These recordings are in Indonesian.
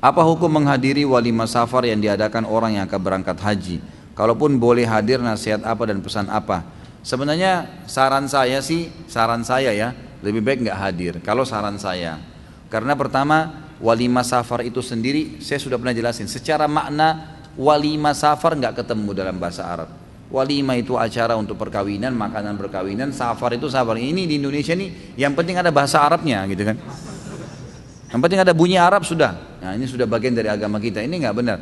Apa hukum menghadiri walima safar yang diadakan orang yang akan berangkat haji? Kalaupun boleh hadir nasihat apa dan pesan apa? Sebenarnya saran saya sih, saran saya ya, lebih baik nggak hadir. Kalau saran saya, karena pertama walima safar itu sendiri saya sudah pernah jelasin. Secara makna walima safar nggak ketemu dalam bahasa Arab. walima itu acara untuk perkawinan, makanan perkawinan, safar itu safar. Ini di Indonesia nih yang penting ada bahasa Arabnya gitu kan. Yang penting ada bunyi Arab sudah, Nah ini sudah bagian dari agama kita, ini nggak benar.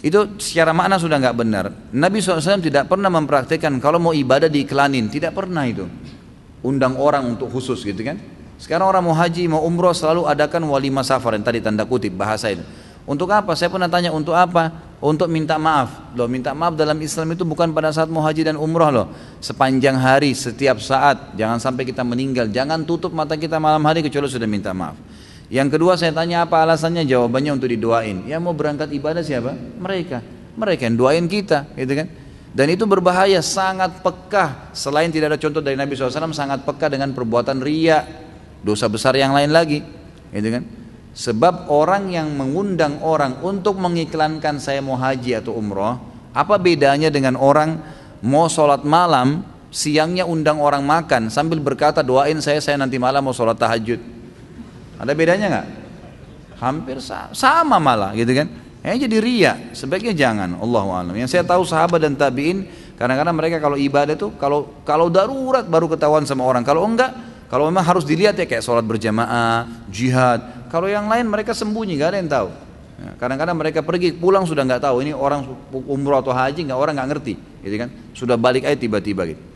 Itu secara makna sudah nggak benar. Nabi SAW tidak pernah mempraktekkan kalau mau ibadah di kelanin tidak pernah itu. Undang orang untuk khusus gitu kan. Sekarang orang mau haji, mau umroh selalu adakan walima safar yang tadi tanda kutip bahasa itu. Untuk apa? Saya pernah tanya untuk apa? Untuk minta maaf. Loh, minta maaf dalam Islam itu bukan pada saat mau haji dan umroh loh. Sepanjang hari, setiap saat, jangan sampai kita meninggal, jangan tutup mata kita malam hari kecuali sudah minta maaf. Yang kedua saya tanya apa alasannya? Jawabannya untuk didoain. Yang mau berangkat ibadah siapa? Mereka. Mereka yang doain kita, gitu kan? Dan itu berbahaya, sangat pekah Selain tidak ada contoh dari Nabi SAW, sangat pekah dengan perbuatan ria, dosa besar yang lain lagi, gitu kan? Sebab orang yang mengundang orang untuk mengiklankan saya mau haji atau umroh, apa bedanya dengan orang mau sholat malam, siangnya undang orang makan sambil berkata doain saya, saya nanti malam mau sholat tahajud ada bedanya nggak? Hampir sa sama malah gitu kan. Eh jadi ria, sebaiknya jangan. Allahumma a'lam. Yang saya tahu sahabat dan tabiin kadang-kadang mereka kalau ibadah tuh kalau kalau darurat baru ketahuan sama orang. Kalau enggak, kalau memang harus dilihat ya kayak sholat berjamaah, jihad. Kalau yang lain mereka sembunyi, nggak ada yang tahu. Ya, kadang-kadang mereka pergi pulang sudah nggak tahu ini orang umroh atau haji nggak orang nggak ngerti, gitu kan? Sudah balik aja tiba-tiba gitu.